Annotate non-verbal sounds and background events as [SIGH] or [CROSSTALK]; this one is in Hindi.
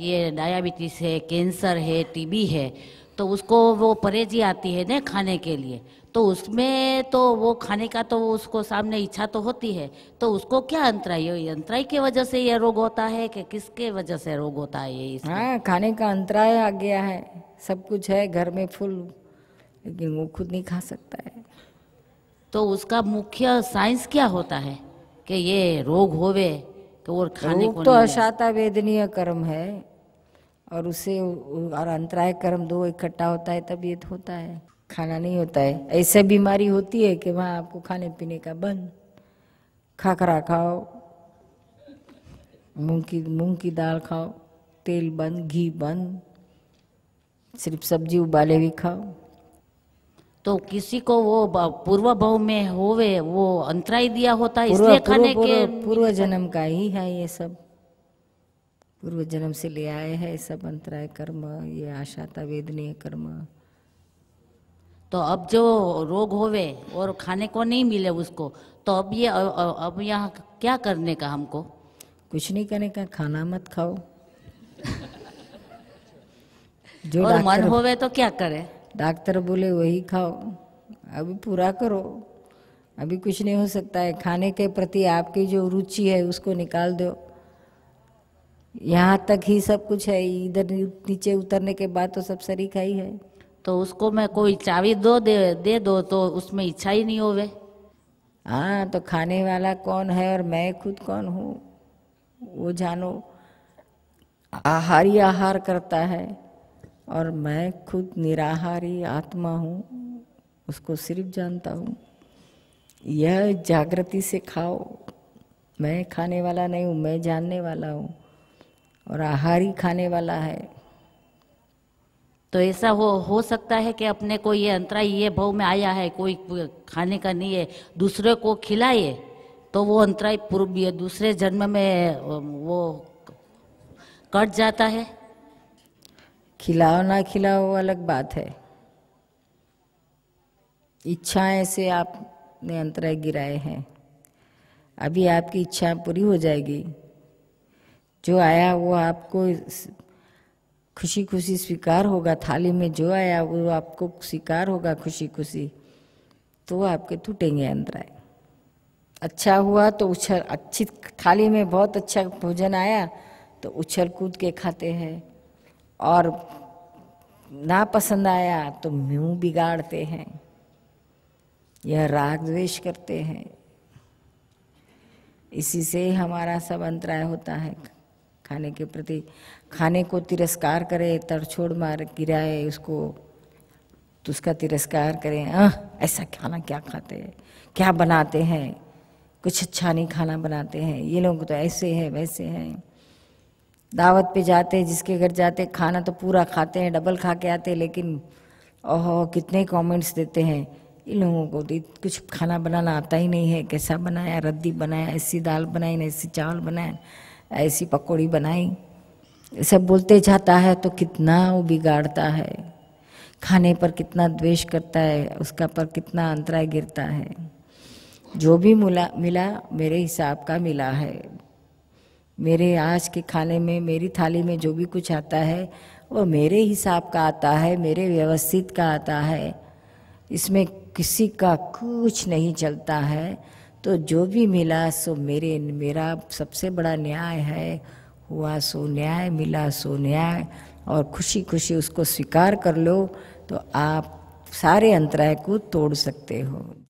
ये डायबिटीज़ है कैंसर है टीबी है तो उसको वो परहेजी आती है ना खाने के लिए तो उसमें तो वो खाने का तो उसको सामने इच्छा तो होती है तो उसको क्या अंतराय हो की वजह से ये रोग होता है कि किसके वजह से रोग होता है ये हाँ खाने का अंतराय आ गया है सब कुछ है घर में फुल लेकिन वो खुद नहीं खा सकता है तो उसका मुख्य साइंस क्या होता है कि ये रोग होवे तो और खाने को तो अशाता वेदनीय कर्म है और उसे और अंतराय कर्म दो इकट्ठा होता है तब ये तो होता है खाना नहीं होता है ऐसे बीमारी होती है कि वहाँ आपको खाने पीने का बंद खाखरा खाओ मूंग की मूंग की दाल खाओ तेल बंद घी बंद सिर्फ सब्जी उबाले हुई खाओ तो किसी को वो पूर्व भाव में होवे वो अंतराय दिया होता है इसलिए खाने पूर्व, के पूर्व जन्म का ही है ये सब पूर्व जन्म से ले आए हैं सब अंतराय कर्म ये आशाता वेदनीय कर्म तो अब जो रोग होवे और खाने को नहीं मिले उसको तो अब ये अब यहाँ क्या करने का हमको कुछ नहीं करने का खाना मत खाओ [LAUGHS] जो और मन होवे तो क्या करे डॉक्टर बोले वही खाओ अभी पूरा करो अभी कुछ नहीं हो सकता है खाने के प्रति आपकी जो रुचि है उसको निकाल दो यहाँ तक ही सब कुछ है इधर नीचे उतरने के बाद तो सब शरीका ही है तो उसको मैं कोई चावी दो दे दे दो तो उसमें इच्छा ही नहीं होवे हाँ तो खाने वाला कौन है और मैं खुद कौन हूँ वो जानो आहारी आहार करता है और मैं खुद निराहारी आत्मा हूँ उसको सिर्फ जानता हूँ यह जागृति से खाओ मैं खाने वाला नहीं हूँ मैं जानने वाला हूँ और आहारी खाने वाला है तो ऐसा हो हो सकता है कि अपने को ये अंतरा ये भाव में आया है कोई खाने का नहीं है दूसरे को खिलाए तो वो अंतराय पूर्व दूसरे जन्म में वो कट जाता है खिलाओ ना खिलाओ अलग बात है इच्छाएं से आपने अंतराय गिराए हैं अभी आपकी इच्छा पूरी हो जाएगी जो आया वो आपको खुशी खुशी स्वीकार होगा थाली में जो आया वो आपको स्वीकार होगा खुशी खुशी तो आपके टूटेंगे अंतराय अच्छा हुआ तो उछल अच्छी थाली में बहुत अच्छा भोजन आया तो उछल कूद के खाते हैं और ना पसंद आया तो मुँह बिगाड़ते हैं यह राग द्वेष करते हैं इसी से हमारा सब अंतराय होता है खाने के प्रति खाने को तिरस्कार करे तड़छोड़ मार गिराए उसको तो उसका तिरस्कार करें आह ऐसा खाना क्या खाते हैं क्या बनाते हैं कुछ अच्छा नहीं खाना बनाते हैं ये लोग तो ऐसे हैं वैसे हैं दावत पे जाते हैं जिसके घर जाते खाना तो पूरा खाते हैं डबल खा के आते हैं लेकिन ओह कितने कमेंट्स देते हैं इन लोगों को तो कुछ खाना बनाना आता ही नहीं है कैसा बनाया रद्दी बनाया ऐसी दाल बनाई ना ऐसी चावल बनाया ऐसी पकौड़ी बनाई सब बोलते जाता है तो कितना वो बिगाड़ता है खाने पर कितना द्वेष करता है उसका पर कितना अंतराय गिरता है जो भी मिला मिला मेरे हिसाब का मिला है मेरे आज के खाने में मेरी थाली में जो भी कुछ आता है वो मेरे हिसाब का आता है मेरे व्यवस्थित का आता है इसमें किसी का कुछ नहीं चलता है तो जो भी मिला सो मेरे मेरा सबसे बड़ा न्याय है हुआ सो न्याय मिला सो न्याय और खुशी खुशी उसको स्वीकार कर लो तो आप सारे अंतराय को तोड़ सकते हो